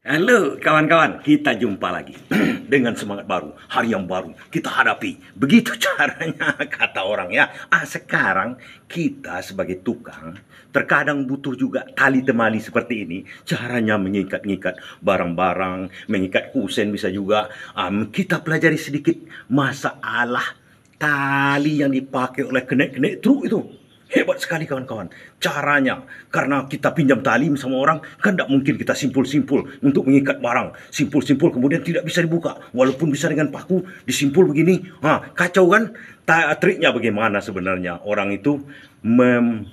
Halo kawan-kawan, kita jumpa lagi dengan semangat baru, hari yang baru kita hadapi. Begitu caranya kata orang ya. Ah sekarang kita sebagai tukang terkadang butuh juga tali temali seperti ini. Caranya mengikat-ngikat barang-barang, mengikat kusen bisa juga. Um, kita pelajari sedikit masalah tali yang dipakai oleh kenek-kenek truk itu. Hebat sekali kawan-kawan. Caranya, karena kita pinjam talim sama orang, kan tidak mungkin kita simpul-simpul untuk mengikat barang. Simpul-simpul kemudian tidak bisa dibuka. Walaupun bisa dengan paku, disimpul begini. Ha, ah, kacau kan? Ta triknya bagaimana sebenarnya? Orang itu mem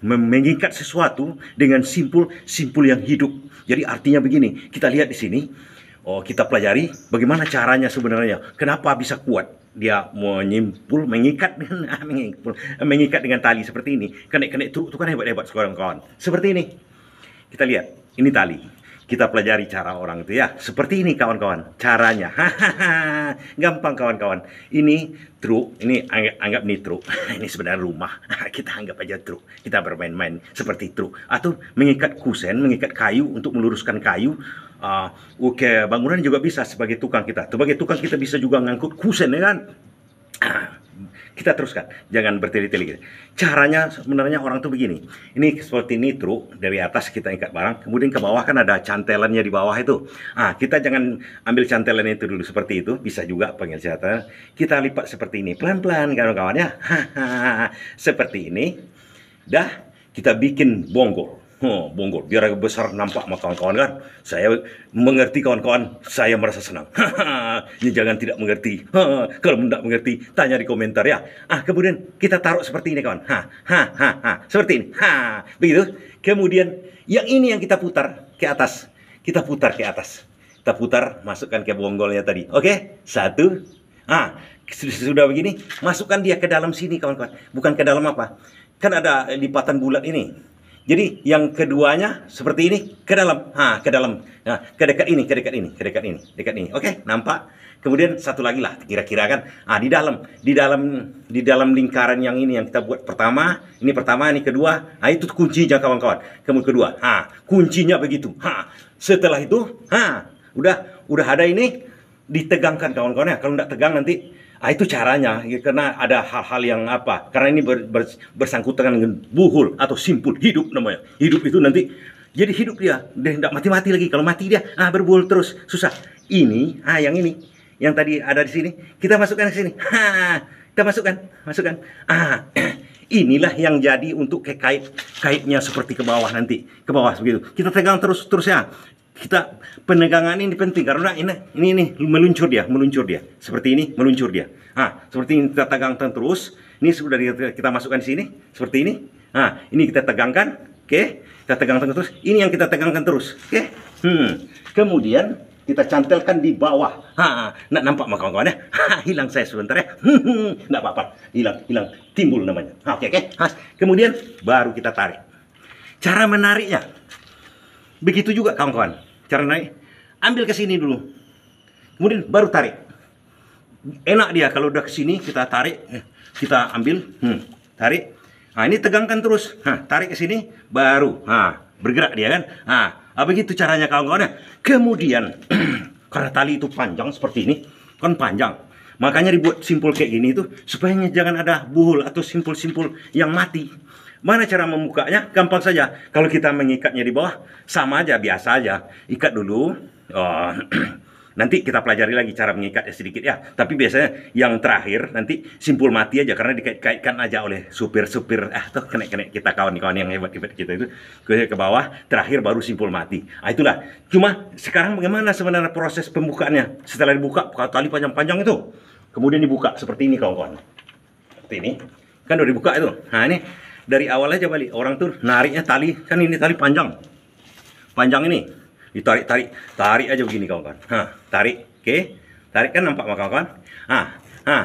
mengikat sesuatu dengan simpul-simpul yang hidup. Jadi artinya begini, kita lihat di sini. Oh, kita pelajari bagaimana caranya sebenarnya. Kenapa bisa kuat? dia menyimpul mengikat dengan ah, mengikat dengan tali seperti ini kenek-kenek truk itu kan hebat-hebat sekarang kawan seperti ini kita lihat ini tali kita pelajari cara orang itu ya. Seperti ini kawan-kawan, caranya. Gampang kawan-kawan. Ini truk, ini anggap, anggap ini truk. ini sebenarnya rumah. kita anggap aja truk. Kita bermain-main seperti truk. Atau mengikat kusen, mengikat kayu untuk meluruskan kayu. Uh, Oke, okay. bangunan juga bisa sebagai tukang kita. Sebagai tukang kita bisa juga ngangkut kusen ya kan. kita teruskan jangan bertele-tele gitu. caranya sebenarnya orang tuh begini ini seperti ini truk dari atas kita ikat barang kemudian ke bawah kan ada cantelannya di bawah itu ah kita jangan ambil cantelan itu dulu seperti itu bisa juga panggil kita lipat seperti ini pelan-pelan kawan kawannya ya seperti ini dah kita bikin bonggol Oh, bonggol. Biar agak besar nampak sama kawan-kawan kan. Saya mengerti kawan-kawan. Saya merasa senang. ya jangan tidak mengerti. Ha, kalau tidak mengerti, tanya di komentar ya. Ah, kemudian kita taruh seperti ini kawan. Ha, ha, ha, ha. Seperti ini. Ha, begitu. Kemudian yang ini yang kita putar ke atas. Kita putar ke atas. Kita putar, masukkan ke bonggolnya tadi. Oke, satu. Ah, sudah begini, masukkan dia ke dalam sini kawan-kawan. Bukan ke dalam apa? Kan ada lipatan bulat ini jadi yang keduanya seperti ini ke dalam, ha ke dalam, nah, ke dekat ini, ke dekat ini, ke dekat ini, dekat ini. Oke, okay, nampak? Kemudian satu lagi lah, kira-kira kan, ah di dalam, di dalam, di dalam lingkaran yang ini yang kita buat pertama, ini pertama, ini kedua, ah itu kuncinya kawan-kawan. Kemudian kedua, ha kuncinya begitu, ha setelah itu, ha udah, udah ada ini, ditegangkan kawan kawannya Kalau tidak tegang nanti Ah, itu caranya, ya, karena ada hal-hal yang apa? Karena ini ber, ber, bersangkutan dengan buhul atau simpul hidup namanya. Hidup itu nanti jadi hidup dia, dia tidak mati-mati lagi. Kalau mati dia, ah berbuhul terus susah. Ini, ah yang ini, yang tadi ada di sini, kita masukkan ke sini. Ha, kita masukkan, masukkan. Ah, inilah yang jadi untuk kekait kait kaitnya seperti ke bawah nanti, ke bawah begitu. Kita tegang terus terus ya kita penegangan ini penting karena ini ini nih meluncur dia meluncur dia seperti ini meluncur dia ah seperti ini kita tegangkan terus ini sudah kita, masukkan di sini seperti ini ah ini kita tegangkan oke okay. kita tegangkan terus ini yang kita tegangkan terus oke okay. hmm. kemudian kita cantelkan di bawah. Ha, nak nampak mah kawan-kawan ya? Ha, hilang saya sebentar ya. Enggak hmm, hmm, hmm. apa-apa. Hilang, hilang. Timbul namanya. Oke, oke. okay. Kemudian baru kita tarik. Cara menariknya begitu juga kawan-kawan cara naik ambil ke sini dulu kemudian baru tarik enak dia kalau udah ke sini kita tarik eh, kita ambil hmm, tarik nah ini tegangkan terus Hah, tarik ke sini baru nah, bergerak dia kan nah apa ah, gitu caranya kawan kawannya kemudian karena tali itu panjang seperti ini kan panjang makanya dibuat simpul kayak gini itu supaya jangan ada buhul atau simpul-simpul yang mati Mana cara membukanya? Gampang saja. Kalau kita mengikatnya di bawah, sama aja, biasa aja. Ikat dulu. Oh, nanti kita pelajari lagi cara mengikatnya sedikit ya. Tapi biasanya yang terakhir nanti simpul mati aja karena dikaitkan aja oleh supir-supir ah tuh kena-kena kita kawan-kawan yang hebat-hebat kita itu ke ke bawah, terakhir baru simpul mati. Ah itulah. Cuma sekarang bagaimana sebenarnya proses pembukaannya? Setelah dibuka tali panjang-panjang itu, kemudian dibuka seperti ini kawan-kawan. Seperti ini. Kan udah dibuka itu. Nah ini dari awal aja balik orang tuh nariknya tali kan ini tali panjang panjang ini ditarik tarik tarik aja begini kawan-kawan tarik oke okay. tarik kan nampak kawan kawan ah ah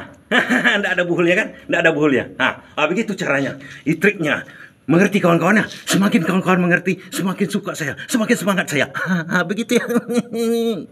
ndak ada buhulnya kan ndak ada buhulnya ah, ah begitu caranya itu triknya mengerti kawan-kawannya semakin kawan-kawan mengerti semakin suka saya semakin semangat saya begitu ya